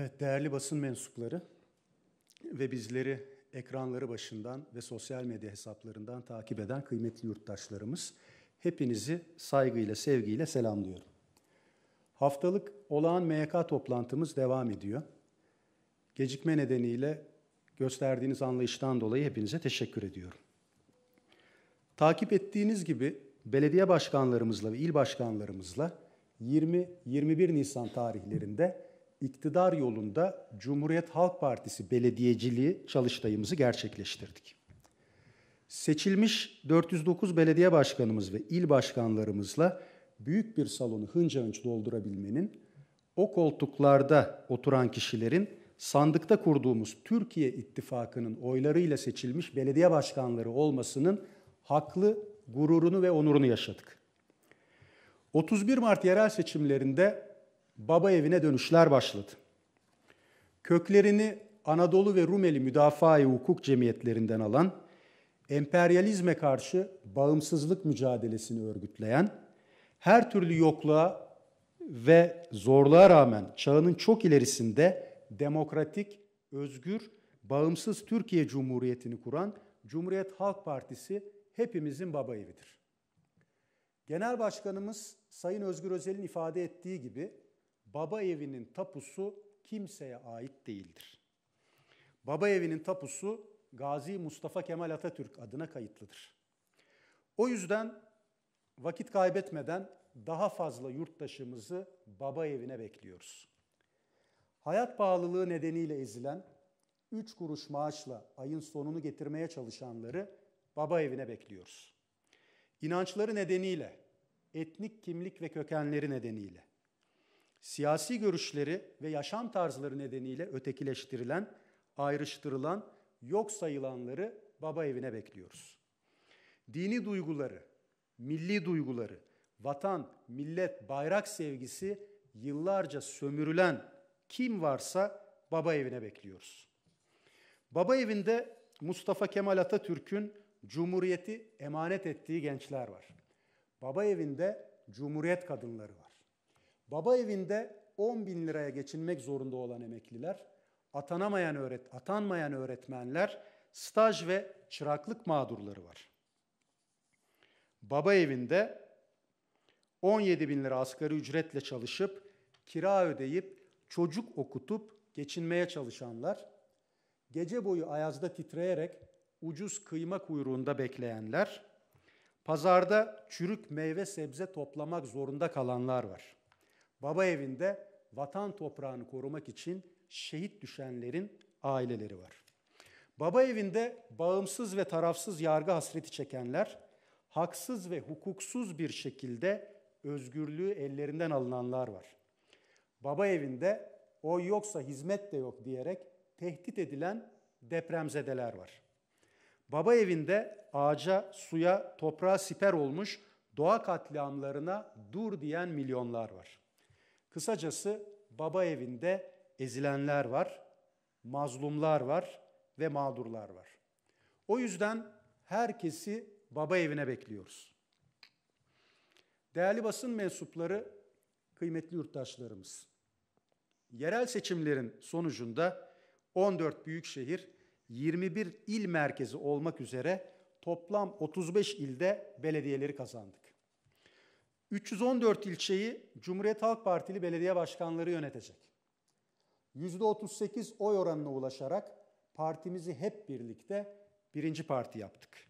Evet, değerli basın mensupları ve bizleri ekranları başından ve sosyal medya hesaplarından takip eden kıymetli yurttaşlarımız, hepinizi saygıyla, sevgiyle selamlıyorum. Haftalık olağan MYK toplantımız devam ediyor. Gecikme nedeniyle gösterdiğiniz anlayıştan dolayı hepinize teşekkür ediyorum. Takip ettiğiniz gibi belediye başkanlarımızla ve il başkanlarımızla 20-21 Nisan tarihlerinde iktidar yolunda Cumhuriyet Halk Partisi belediyeciliği çalıştayımızı gerçekleştirdik. Seçilmiş 409 belediye başkanımız ve il başkanlarımızla büyük bir salonu hınca hınç doldurabilmenin, o koltuklarda oturan kişilerin sandıkta kurduğumuz Türkiye İttifakı'nın oylarıyla seçilmiş belediye başkanları olmasının haklı gururunu ve onurunu yaşadık. 31 Mart yerel seçimlerinde baba evine dönüşler başladı. Köklerini Anadolu ve Rumeli Müdafaa-i Hukuk Cemiyetlerinden alan, emperyalizme karşı bağımsızlık mücadelesini örgütleyen, her türlü yokluğa ve zorluğa rağmen çağının çok ilerisinde demokratik, özgür, bağımsız Türkiye Cumhuriyeti'ni kuran Cumhuriyet Halk Partisi hepimizin baba evidir. Genel Başkanımız Sayın Özgür Özel'in ifade ettiği gibi baba evinin tapusu kimseye ait değildir. Baba evinin tapusu Gazi Mustafa Kemal Atatürk adına kayıtlıdır. O yüzden vakit kaybetmeden daha fazla yurttaşımızı baba evine bekliyoruz. Hayat pahalılığı nedeniyle ezilen, 3 kuruş maaşla ayın sonunu getirmeye çalışanları baba evine bekliyoruz. İnançları nedeniyle, etnik kimlik ve kökenleri nedeniyle, siyasi görüşleri ve yaşam tarzları nedeniyle ötekileştirilen, ayrıştırılan, yok sayılanları baba evine bekliyoruz. Dini duyguları, milli duyguları, vatan, millet, bayrak sevgisi yıllarca sömürülen kim varsa baba evine bekliyoruz. Baba evinde Mustafa Kemal Atatürk'ün Cumhuriyeti emanet ettiği gençler var. Baba evinde Cumhuriyet kadınları var. Baba evinde 10 bin liraya geçinmek zorunda olan emekliler, atanamayan öğret atanmayan öğretmenler, staj ve çıraklık mağdurları var. Baba evinde 17 bin lira asgari ücretle çalışıp, kira ödeyip, çocuk okutup geçinmeye çalışanlar, gece boyu ayazda titreyerek ucuz kıyma kuyruğunda bekleyenler, pazarda çürük meyve sebze toplamak zorunda kalanlar var baba evinde vatan toprağını korumak için şehit düşenlerin aileleri var. Baba evinde bağımsız ve tarafsız yargı hasreti çekenler, haksız ve hukuksuz bir şekilde özgürlüğü ellerinden alınanlar var. Baba evinde o yoksa hizmet de yok diyerek tehdit edilen depremzedeler var. Baba evinde ağaca, suya, toprağa siper olmuş doğa katliamlarına dur diyen milyonlar var. Kısacası baba evinde ezilenler var, mazlumlar var ve mağdurlar var. O yüzden herkesi baba evine bekliyoruz. Değerli basın mensupları, kıymetli yurttaşlarımız. Yerel seçimlerin sonucunda 14 büyükşehir, 21 il merkezi olmak üzere toplam 35 ilde belediyeleri kazandık. 314 ilçeyi Cumhuriyet Halk Partili belediye başkanları yönetecek. %38 oy oranına ulaşarak partimizi hep birlikte birinci parti yaptık.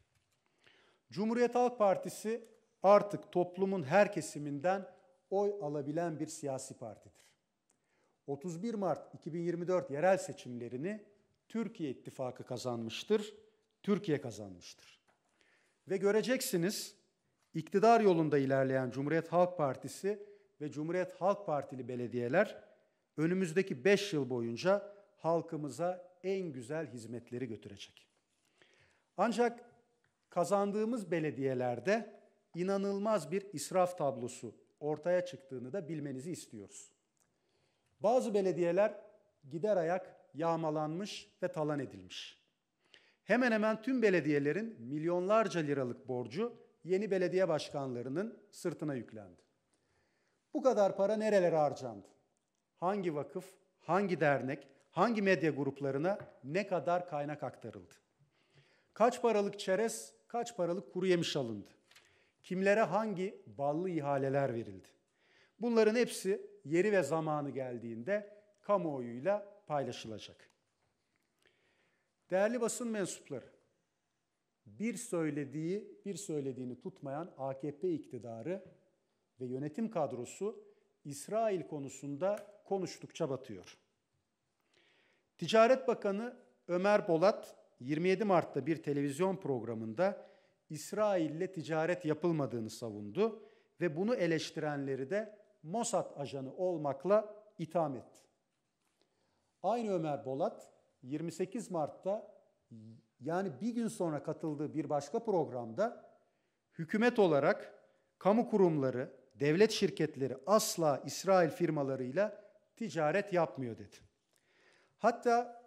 Cumhuriyet Halk Partisi artık toplumun her kesiminden oy alabilen bir siyasi partidir. 31 Mart 2024 yerel seçimlerini Türkiye İttifakı kazanmıştır, Türkiye kazanmıştır. Ve göreceksiniz İktidar yolunda ilerleyen Cumhuriyet Halk Partisi ve Cumhuriyet Halk Partili belediyeler önümüzdeki 5 yıl boyunca halkımıza en güzel hizmetleri götürecek. Ancak kazandığımız belediyelerde inanılmaz bir israf tablosu ortaya çıktığını da bilmenizi istiyoruz. Bazı belediyeler gider ayak yağmalanmış ve talan edilmiş. Hemen hemen tüm belediyelerin milyonlarca liralık borcu yeni belediye başkanlarının sırtına yüklendi. Bu kadar para nerelere harcandı? Hangi vakıf, hangi dernek, hangi medya gruplarına ne kadar kaynak aktarıldı? Kaç paralık çerez, kaç paralık kuru yemiş alındı? Kimlere hangi ballı ihaleler verildi? Bunların hepsi yeri ve zamanı geldiğinde kamuoyuyla paylaşılacak. Değerli basın mensupları, bir söylediği, bir söylediğini tutmayan AKP iktidarı ve yönetim kadrosu İsrail konusunda konuştukça batıyor. Ticaret Bakanı Ömer Bolat 27 Mart'ta bir televizyon programında İsrail'le ticaret yapılmadığını savundu ve bunu eleştirenleri de Mossad ajanı olmakla itham etti. Aynı Ömer Bolat 28 Mart'ta yani bir gün sonra katıldığı bir başka programda hükümet olarak kamu kurumları, devlet şirketleri asla İsrail firmalarıyla ticaret yapmıyor dedi. Hatta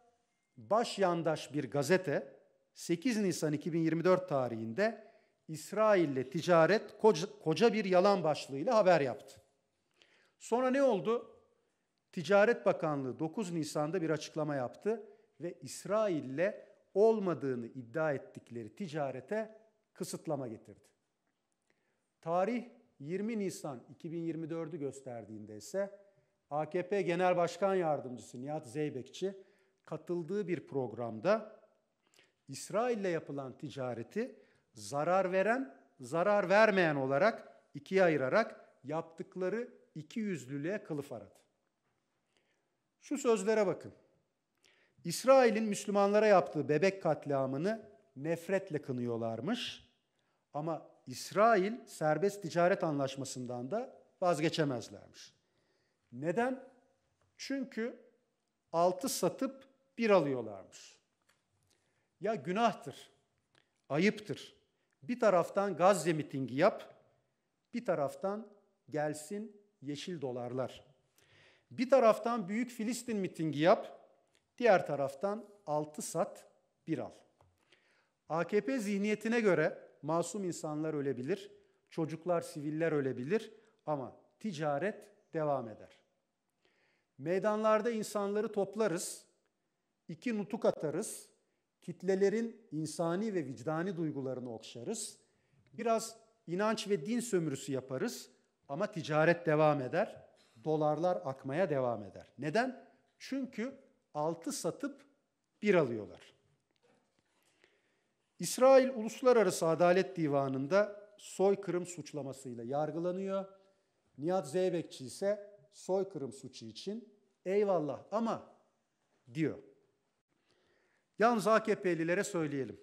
baş yandaş bir gazete 8 Nisan 2024 tarihinde İsrail'le ticaret koca, koca bir yalan başlığıyla haber yaptı. Sonra ne oldu? Ticaret Bakanlığı 9 Nisan'da bir açıklama yaptı ve İsrail'le olmadığını iddia ettikleri ticarete kısıtlama getirdi. Tarih 20 Nisan 2024'ü gösterdiğinde ise AKP Genel Başkan Yardımcısı Nihat Zeybekçi katıldığı bir programda İsrail'le yapılan ticareti zarar veren, zarar vermeyen olarak ikiye ayırarak yaptıkları iki yüzlülüğe kılıf aradı. Şu sözlere bakın. İsrail'in Müslümanlara yaptığı bebek katliamını nefretle kınıyorlarmış. Ama İsrail serbest ticaret anlaşmasından da vazgeçemezlermiş. Neden? Çünkü altı satıp bir alıyorlarmış. Ya günahtır, ayıptır. Bir taraftan Gazze mitingi yap, bir taraftan gelsin yeşil dolarlar. Bir taraftan büyük Filistin mitingi yap, Diğer taraftan 6 sat, 1 al. AKP zihniyetine göre masum insanlar ölebilir, çocuklar, siviller ölebilir ama ticaret devam eder. Meydanlarda insanları toplarız, iki nutuk atarız, kitlelerin insani ve vicdani duygularını okşarız, biraz inanç ve din sömürüsü yaparız ama ticaret devam eder, dolarlar akmaya devam eder. Neden? Çünkü Altı satıp bir alıyorlar. İsrail Uluslararası Adalet Divanı'nda soykırım suçlamasıyla yargılanıyor. Nihat Zeybekçi ise soykırım suçu için eyvallah ama diyor. Yalnız AKP'lilere söyleyelim.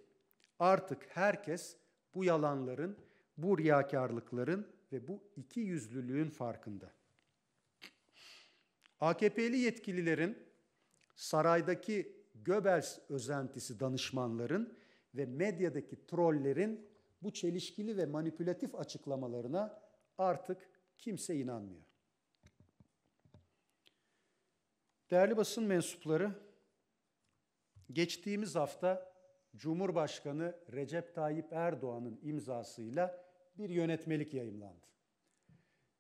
Artık herkes bu yalanların, bu riyakarlıkların ve bu iki yüzlülüğün farkında. AKP'li yetkililerin saraydaki Göbels özentisi danışmanların ve medyadaki trollerin bu çelişkili ve manipülatif açıklamalarına artık kimse inanmıyor. Değerli basın mensupları, geçtiğimiz hafta Cumhurbaşkanı Recep Tayyip Erdoğan'ın imzasıyla bir yönetmelik yayımlandı.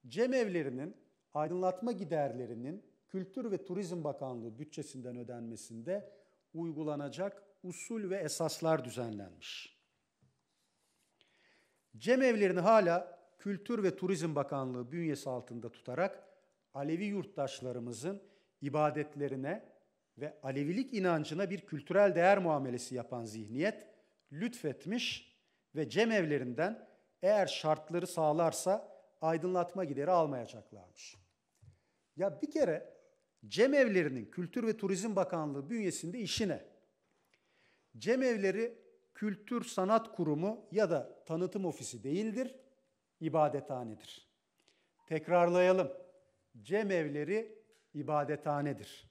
Cemevlerinin aydınlatma giderlerinin Kültür ve Turizm Bakanlığı bütçesinden ödenmesinde uygulanacak usul ve esaslar düzenlenmiş. Cem evlerini hala Kültür ve Turizm Bakanlığı bünyesi altında tutarak Alevi yurttaşlarımızın ibadetlerine ve Alevilik inancına bir kültürel değer muamelesi yapan zihniyet lütfetmiş ve cem evlerinden eğer şartları sağlarsa aydınlatma gideri almayacaklarmış. Ya bir kere Cem evlerinin Kültür ve Turizm Bakanlığı bünyesinde işi ne? Cem evleri Kültür Sanat Kurumu ya da tanıtım ofisi değildir, ibadethanedir. Tekrarlayalım. cem evleri ibadethanedir.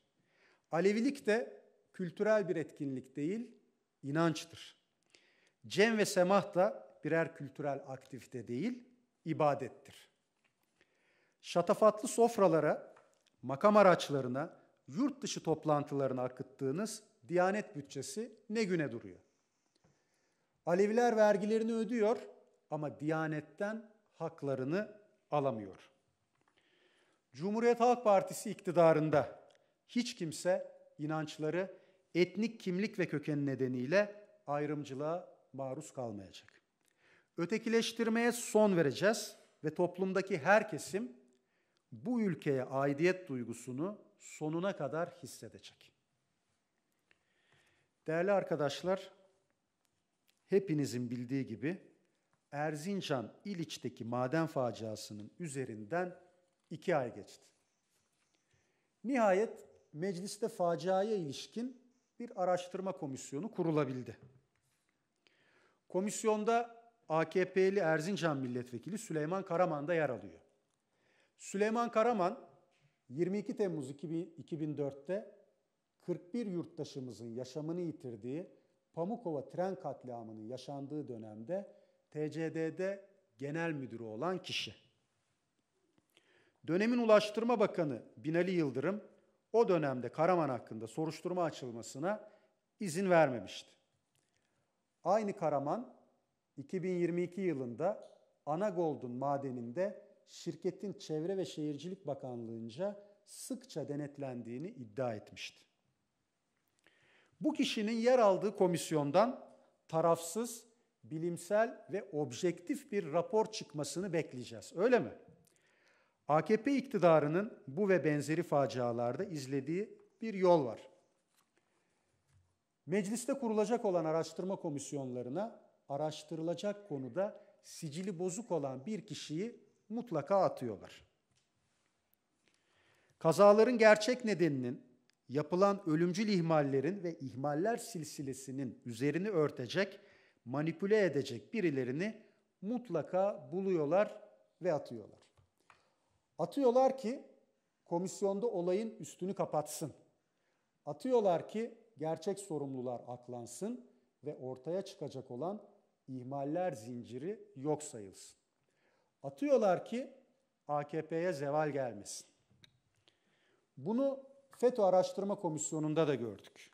Alevilik de kültürel bir etkinlik değil, inançtır. Cem ve semah da birer kültürel aktivite değil, ibadettir. Şatafatlı sofralara makam araçlarına, yurt dışı toplantılarına akıttığınız Diyanet bütçesi ne güne duruyor? Aleviler vergilerini ödüyor ama Diyanet'ten haklarını alamıyor. Cumhuriyet Halk Partisi iktidarında hiç kimse inançları etnik kimlik ve köken nedeniyle ayrımcılığa maruz kalmayacak. Ötekileştirmeye son vereceğiz ve toplumdaki her kesim bu ülkeye aidiyet duygusunu sonuna kadar hissedecek. Değerli arkadaşlar, hepinizin bildiği gibi Erzincan İliç'teki maden faciasının üzerinden iki ay geçti. Nihayet mecliste faciaya ilişkin bir araştırma komisyonu kurulabildi. Komisyonda AKP'li Erzincan Milletvekili Süleyman Karaman da yer alıyor. Süleyman Karaman 22 Temmuz 2004'te 41 yurttaşımızın yaşamını yitirdiği Pamukova tren katliamının yaşandığı dönemde TCDD genel müdürü olan kişi. Dönemin Ulaştırma Bakanı Binali Yıldırım o dönemde Karaman hakkında soruşturma açılmasına izin vermemişti. Aynı Karaman 2022 yılında Anagold'un madeninde şirketin Çevre ve Şehircilik Bakanlığı'nca sıkça denetlendiğini iddia etmişti. Bu kişinin yer aldığı komisyondan tarafsız, bilimsel ve objektif bir rapor çıkmasını bekleyeceğiz. Öyle mi? AKP iktidarının bu ve benzeri facialarda izlediği bir yol var. Mecliste kurulacak olan araştırma komisyonlarına araştırılacak konuda sicili bozuk olan bir kişiyi mutlaka atıyorlar. Kazaların gerçek nedeninin yapılan ölümcül ihmallerin ve ihmaller silsilesinin üzerini örtecek, manipüle edecek birilerini mutlaka buluyorlar ve atıyorlar. Atıyorlar ki komisyonda olayın üstünü kapatsın. Atıyorlar ki gerçek sorumlular aklansın ve ortaya çıkacak olan ihmaller zinciri yok sayılsın. Atıyorlar ki AKP'ye zeval gelmesin. Bunu FETÖ Araştırma Komisyonu'nda da gördük.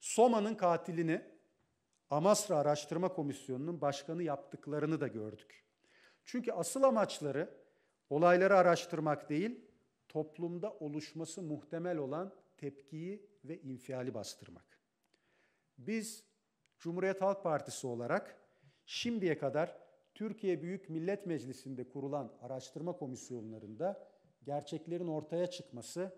Soma'nın katilini Amasra Araştırma Komisyonu'nun başkanı yaptıklarını da gördük. Çünkü asıl amaçları olayları araştırmak değil, toplumda oluşması muhtemel olan tepkiyi ve infiali bastırmak. Biz Cumhuriyet Halk Partisi olarak şimdiye kadar Türkiye Büyük Millet Meclisi'nde kurulan araştırma komisyonlarında gerçeklerin ortaya çıkması,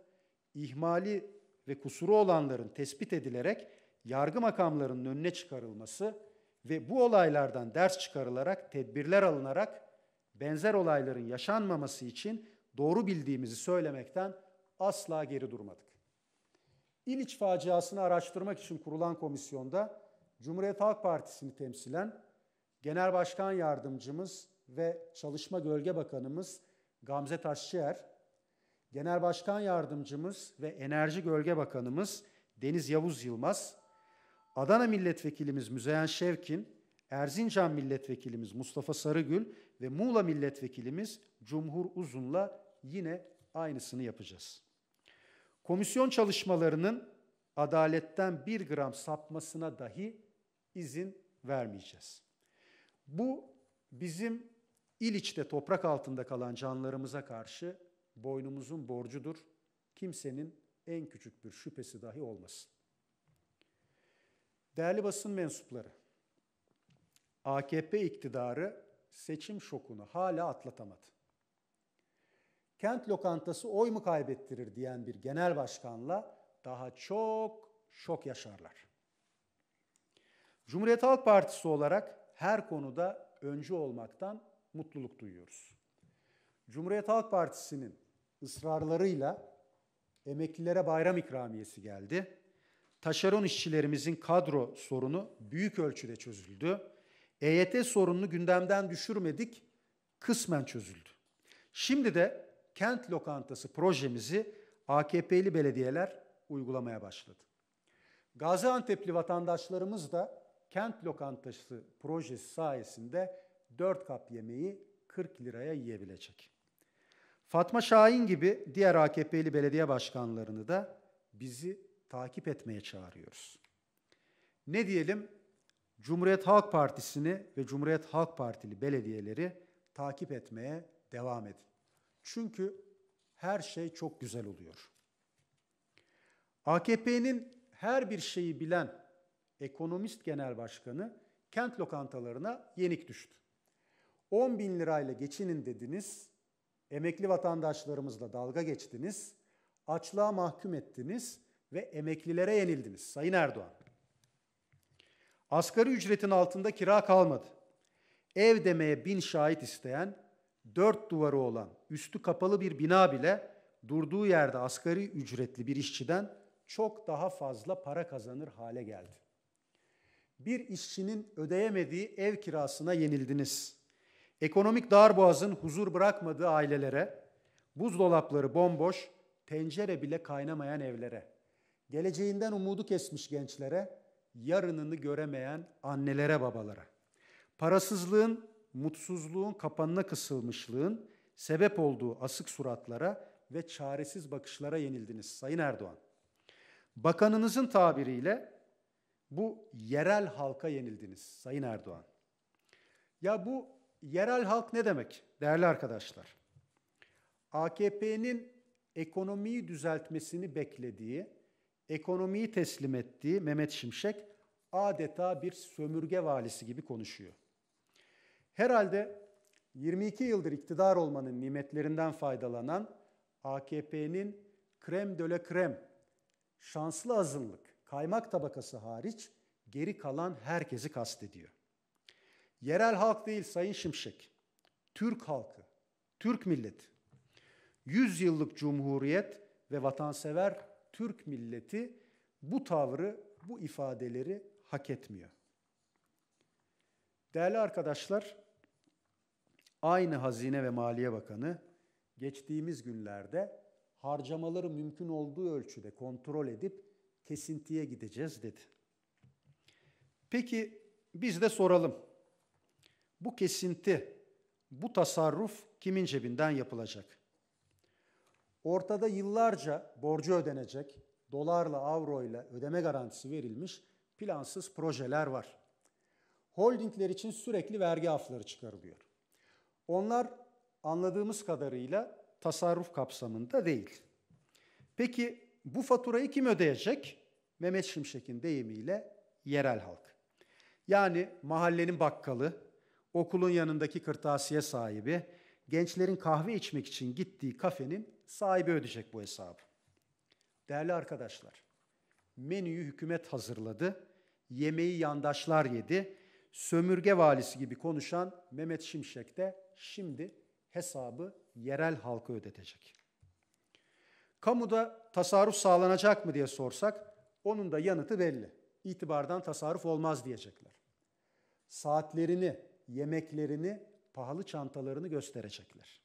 ihmali ve kusuru olanların tespit edilerek yargı makamlarının önüne çıkarılması ve bu olaylardan ders çıkarılarak tedbirler alınarak benzer olayların yaşanmaması için doğru bildiğimizi söylemekten asla geri durmadık. İliç faciasını araştırmak için kurulan komisyonda Cumhuriyet Halk Partisi'ni temsilen Genel Başkan Yardımcımız ve Çalışma Gölge Bakanımız Gamze Taşçıer, Genel Başkan Yardımcımız ve Enerji Gölge Bakanımız Deniz Yavuz Yılmaz, Adana Milletvekilimiz Müzeyyen Şevkin, Erzincan Milletvekilimiz Mustafa Sarıgül ve Muğla Milletvekilimiz Cumhur Uzun'la yine aynısını yapacağız. Komisyon çalışmalarının adaletten bir gram sapmasına dahi izin vermeyeceğiz. Bu bizim İliç'te toprak altında kalan canlarımıza karşı boynumuzun borcudur. Kimsenin en küçük bir şüphesi dahi olmasın. Değerli basın mensupları, AKP iktidarı seçim şokunu hala atlatamadı. Kent lokantası oy mu kaybettirir diyen bir genel başkanla daha çok şok yaşarlar. Cumhuriyet Halk Partisi olarak her konuda öncü olmaktan mutluluk duyuyoruz. Cumhuriyet Halk Partisi'nin ısrarlarıyla emeklilere bayram ikramiyesi geldi. Taşeron işçilerimizin kadro sorunu büyük ölçüde çözüldü. EYT sorununu gündemden düşürmedik, kısmen çözüldü. Şimdi de kent lokantası projemizi AKP'li belediyeler uygulamaya başladı. Gaziantep'li vatandaşlarımız da kent lokantası projesi sayesinde 4 kap yemeği 40 liraya yiyebilecek. Fatma Şahin gibi diğer AKP'li belediye başkanlarını da bizi takip etmeye çağırıyoruz. Ne diyelim? Cumhuriyet Halk Partisi'ni ve Cumhuriyet Halk Partili belediyeleri takip etmeye devam edin. Çünkü her şey çok güzel oluyor. AKP'nin her bir şeyi bilen Ekonomist Genel Başkanı kent lokantalarına yenik düştü. 10 bin lirayla geçinin dediniz, emekli vatandaşlarımızla dalga geçtiniz, açlığa mahkum ettiniz ve emeklilere yenildiniz Sayın Erdoğan. Asgari ücretin altında kira kalmadı. Ev demeye bin şahit isteyen, dört duvarı olan, üstü kapalı bir bina bile durduğu yerde asgari ücretli bir işçiden çok daha fazla para kazanır hale geldi bir işçinin ödeyemediği ev kirasına yenildiniz. Ekonomik darboğazın huzur bırakmadığı ailelere, buzdolapları bomboş, tencere bile kaynamayan evlere, geleceğinden umudu kesmiş gençlere, yarınını göremeyen annelere babalara. Parasızlığın, mutsuzluğun kapanına kısılmışlığın sebep olduğu asık suratlara ve çaresiz bakışlara yenildiniz Sayın Erdoğan. Bakanınızın tabiriyle bu yerel halka yenildiniz Sayın Erdoğan. Ya bu yerel halk ne demek değerli arkadaşlar? AKP'nin ekonomiyi düzeltmesini beklediği, ekonomiyi teslim ettiği Mehmet Şimşek adeta bir sömürge valisi gibi konuşuyor. Herhalde 22 yıldır iktidar olmanın nimetlerinden faydalanan AKP'nin krem döle krem, şanslı azınlık, kaymak tabakası hariç geri kalan herkesi kastediyor. Yerel halk değil Sayın Şimşek. Türk halkı, Türk milleti. 100 yıllık cumhuriyet ve vatansever Türk milleti bu tavrı, bu ifadeleri hak etmiyor. Değerli arkadaşlar, aynı Hazine ve Maliye Bakanı geçtiğimiz günlerde harcamaları mümkün olduğu ölçüde kontrol edip kesintiye gideceğiz dedi. Peki biz de soralım. Bu kesinti, bu tasarruf kimin cebinden yapılacak? Ortada yıllarca borcu ödenecek, dolarla, avroyla ödeme garantisi verilmiş plansız projeler var. Holdingler için sürekli vergi afları çıkarılıyor. Onlar anladığımız kadarıyla tasarruf kapsamında değil. Peki bu faturayı kim ödeyecek? Mehmet Şimşek'in deyimiyle yerel halk. Yani mahallenin bakkalı, okulun yanındaki kırtasiye sahibi, gençlerin kahve içmek için gittiği kafenin sahibi ödeyecek bu hesabı. Değerli arkadaşlar, menüyü hükümet hazırladı, yemeği yandaşlar yedi, sömürge valisi gibi konuşan Mehmet Şimşek de şimdi hesabı yerel halka ödetecek. Kamuda tasarruf sağlanacak mı diye sorsak, onun da yanıtı belli. İtibardan tasarruf olmaz diyecekler. Saatlerini, yemeklerini, pahalı çantalarını gösterecekler.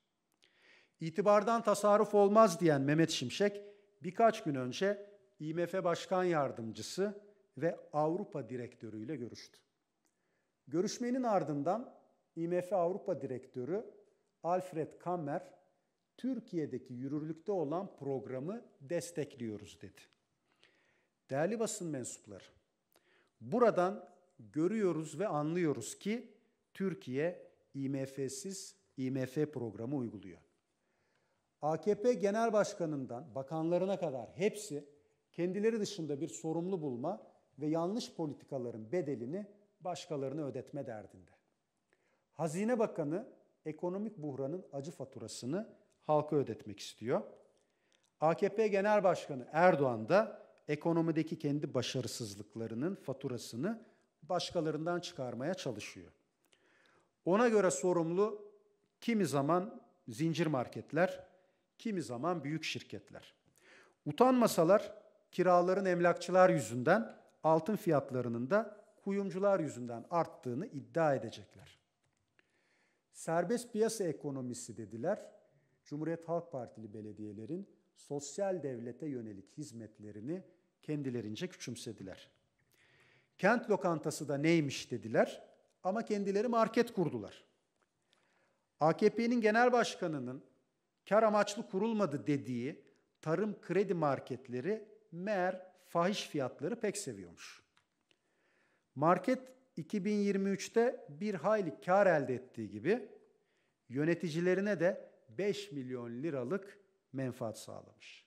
İtibardan tasarruf olmaz diyen Mehmet Şimşek birkaç gün önce IMF Başkan Yardımcısı ve Avrupa Direktörüyle görüştü. Görüşmenin ardından IMF Avrupa Direktörü Alfred Kammer Türkiye'deki yürürlükte olan programı destekliyoruz dedi. Değerli basın mensupları, buradan görüyoruz ve anlıyoruz ki Türkiye IMF'siz IMF programı uyguluyor. AKP Genel Başkanı'ndan bakanlarına kadar hepsi kendileri dışında bir sorumlu bulma ve yanlış politikaların bedelini başkalarına ödetme derdinde. Hazine Bakanı ekonomik buhranın acı faturasını halka ödetmek istiyor. AKP Genel Başkanı Erdoğan da ekonomideki kendi başarısızlıklarının faturasını başkalarından çıkarmaya çalışıyor. Ona göre sorumlu kimi zaman zincir marketler, kimi zaman büyük şirketler. Utanmasalar kiraların emlakçılar yüzünden, altın fiyatlarının da kuyumcular yüzünden arttığını iddia edecekler. Serbest piyasa ekonomisi dediler. Cumhuriyet Halk Partili belediyelerin sosyal devlete yönelik hizmetlerini kendilerince küçümsediler. Kent lokantası da neymiş dediler ama kendileri market kurdular. AKP'nin genel başkanının kar amaçlı kurulmadı dediği tarım kredi marketleri meğer fahiş fiyatları pek seviyormuş. Market 2023'te bir hayli kar elde ettiği gibi yöneticilerine de 5 milyon liralık menfaat sağlamış.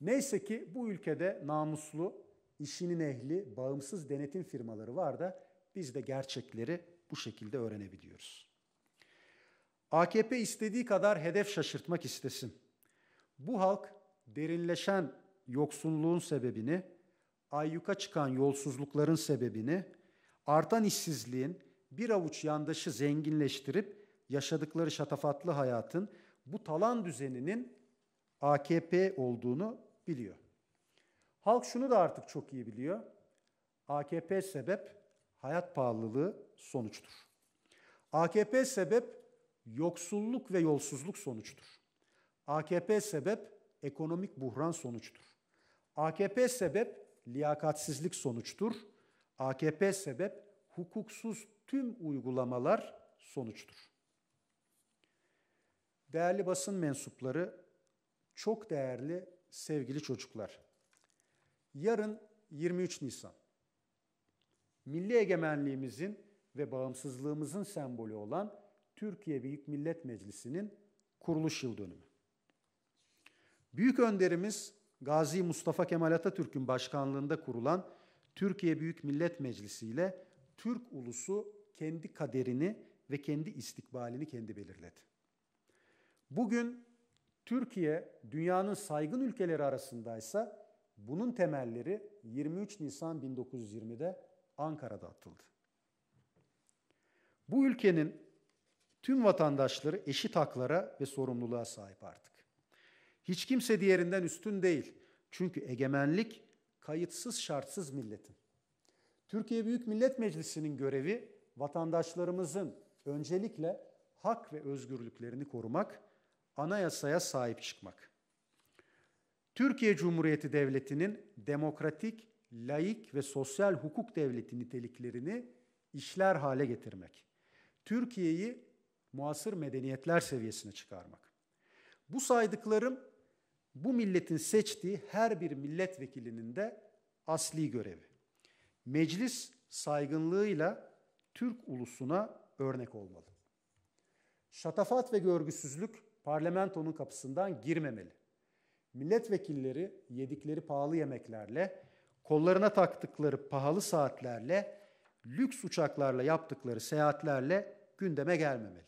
Neyse ki bu ülkede namuslu, işinin ehli, bağımsız denetim firmaları var da biz de gerçekleri bu şekilde öğrenebiliyoruz. AKP istediği kadar hedef şaşırtmak istesin. Bu halk derinleşen yoksunluğun sebebini, ayyuka çıkan yolsuzlukların sebebini, artan işsizliğin bir avuç yandaşı zenginleştirip yaşadıkları şatafatlı hayatın bu talan düzeninin AKP olduğunu biliyor. Halk şunu da artık çok iyi biliyor. AKP sebep, hayat pahalılığı sonuçtur. AKP sebep, yoksulluk ve yolsuzluk sonuçtur. AKP sebep, ekonomik buhran sonuçtur. AKP sebep, liyakatsizlik sonuçtur. AKP sebep, hukuksuz tüm uygulamalar sonuçtur. Değerli basın mensupları, çok değerli sevgili çocuklar. Yarın 23 Nisan. Milli egemenliğimizin ve bağımsızlığımızın sembolü olan Türkiye Büyük Millet Meclisi'nin kuruluş yıl dönümü. Büyük önderimiz Gazi Mustafa Kemal Atatürk'ün başkanlığında kurulan Türkiye Büyük Millet Meclisi ile Türk ulusu kendi kaderini ve kendi istikbalini kendi belirledi. Bugün Türkiye dünyanın saygın ülkeleri arasındaysa bunun temelleri 23 Nisan 1920'de Ankara'da atıldı. Bu ülkenin tüm vatandaşları eşit haklara ve sorumluluğa sahip artık. Hiç kimse diğerinden üstün değil. Çünkü egemenlik kayıtsız şartsız milletin. Türkiye Büyük Millet Meclisi'nin görevi vatandaşlarımızın öncelikle hak ve özgürlüklerini korumak, anayasaya sahip çıkmak. Türkiye Cumhuriyeti Devleti'nin demokratik, laik ve sosyal hukuk devleti niteliklerini işler hale getirmek. Türkiye'yi muasır medeniyetler seviyesine çıkarmak. Bu saydıklarım bu milletin seçtiği her bir milletvekilinin de asli görevi. Meclis saygınlığıyla Türk ulusuna örnek olmalı. Şatafat ve görgüsüzlük parlamentonun kapısından girmemeli. Milletvekilleri yedikleri pahalı yemeklerle, kollarına taktıkları pahalı saatlerle, lüks uçaklarla yaptıkları seyahatlerle gündeme gelmemeli.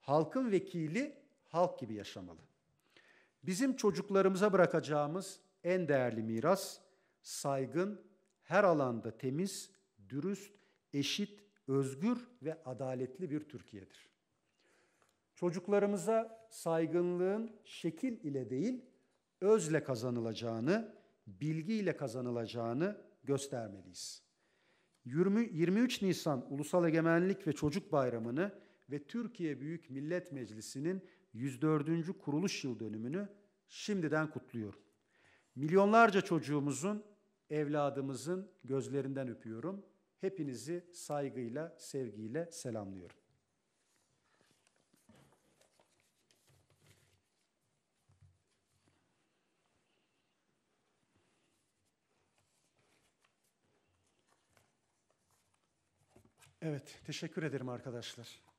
Halkın vekili halk gibi yaşamalı. Bizim çocuklarımıza bırakacağımız en değerli miras saygın, her alanda temiz, dürüst, eşit, özgür ve adaletli bir Türkiye'dir çocuklarımıza saygınlığın şekil ile değil, özle kazanılacağını, bilgiyle kazanılacağını göstermeliyiz. 23 Nisan Ulusal Egemenlik ve Çocuk Bayramı'nı ve Türkiye Büyük Millet Meclisi'nin 104. kuruluş yıl dönümünü şimdiden kutluyorum. Milyonlarca çocuğumuzun, evladımızın gözlerinden öpüyorum. Hepinizi saygıyla, sevgiyle selamlıyorum. Evet, teşekkür ederim arkadaşlar.